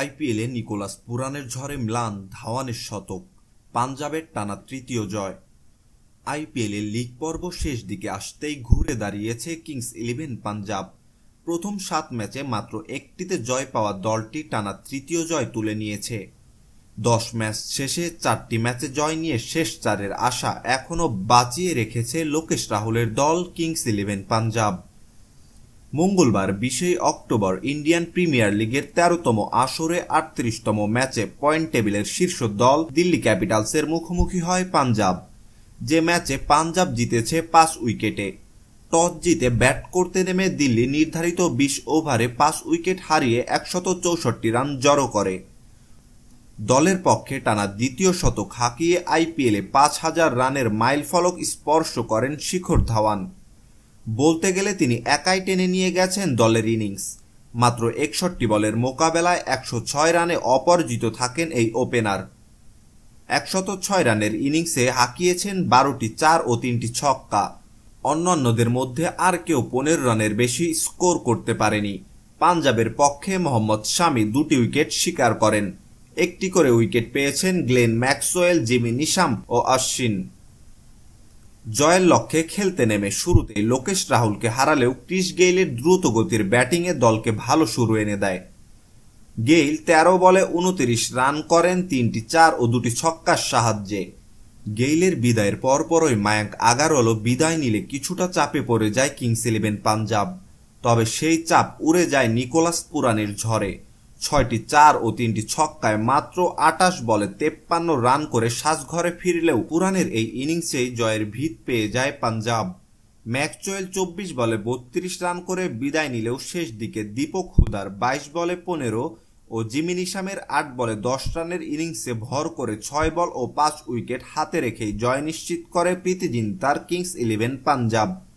আইপিএলে নিকোলাস পুরানের ঝড়ে ম্লান ধাওয়ানের শতক পাঞ্জাবের টানা তৃতীয় জয় আইপিএলে লিগ পর্ব শেষ দিকে আসতেই ঘুরে দাঁড়িয়েছে কিংস ইলেভেন পাঞ্জাব প্রথম সাত ম্যাচে মাত্র একটিতে জয় পাওয়া দলটি টানা তৃতীয় জয় তুলে নিয়েছে দশ ম্যাচ শেষে চারটি ম্যাচে জয় নিয়ে শেষ চারের আশা এখনও বাঁচিয়ে রেখেছে লোকেশ রাহুলের দল কিংস ইলেভেন পাঞ্জাব মঙ্গলবার বিশেই অক্টোবর ইন্ডিয়ান প্রিমিয়ার লিগের তেরোতম আসরে আটত্রিশতম ম্যাচে পয়েন্ট টেবিলের শীর্ষ দল দিল্লি ক্যাপিটালসের মুখোমুখি হয় পাঞ্জাব যে ম্যাচে পাঞ্জাব জিতেছে পাঁচ উইকেটে টস জিতে ব্যাট করতে নেমে দিল্লি নির্ধারিত বিশ ওভারে পাঁচ উইকেট হারিয়ে একশত চৌষট্টি রান জড়ো করে দলের পক্ষে টানা দ্বিতীয় শতক হাঁকিয়ে আইপিএলে পাঁচ হাজার রানের মাইল ফলক স্পর্শ করেন শিখর ধাওয়ান বলতে গেলে তিনি একাই টেনে নিয়ে গেছেন দলের ইনিংস মাত্র একষট্টি বলের মোকাবেলায় একশো ছয় রানে অপরাজিত থাকেন এই ওপেনার একশত ছয় রানের ইনিংসে হাঁকিয়েছেন বারোটি চার ও তিনটি ছক্কা অন্যান্যদের মধ্যে আর কেউ পনেরো রানের বেশি স্কোর করতে পারেনি পাঞ্জাবের পক্ষে মোহাম্মদ শামি দুটি উইকেট শিকার করেন একটি করে উইকেট পেয়েছেন গ্লেন ম্যাক্সওয়েল জিমি নিশাম ও অশ্বিন জয়ের লক্ষ্যে খেলতে নেমে শুরুতেই লোকেশ রাহুলকে হারালেও ক্রিস গেইলের দ্রুত গতির ব্যাটিংয়ে দলকে ভালো শুরু এনে দেয় গেইল ১৩ বলে উনতিরিশ রান করেন তিনটি চার ও দুটি ছক্কার সাহায্যে গেইলের বিদায়ের পরপরই মায়াঙ্ক আগারওয়ালও বিদায় নিলে কিছুটা চাপে পড়ে যায় কিংস ইলেভেন পাঞ্জাব তবে সেই চাপ উড়ে যায় নিকোলাস পুরানের ঝড়ে ছয়টি চার ও তিনটি ছক্কায় মাত্র আটাশ বলে তেপ্পান্ন রান করে সাজঘরে ফিরলেও পুরানের এই ইনিংসেই জয়ের ভিত পেয়ে যায় পাঞ্জাব ম্যাকচোয়েল চব্বিশ বলে বত্রিশ রান করে বিদায় নিলেও শেষ দিকে দীপক হুদার বাইশ বলে পনেরো ও জিমি নিশামের আট বলে দশ রানের ইনিংসে ভর করে ছয় বল ও পাঁচ উইকেট হাতে রেখেই জয় নিশ্চিত করে প্রীতিজিন তার কিংস ইলেভেন পাঞ্জাব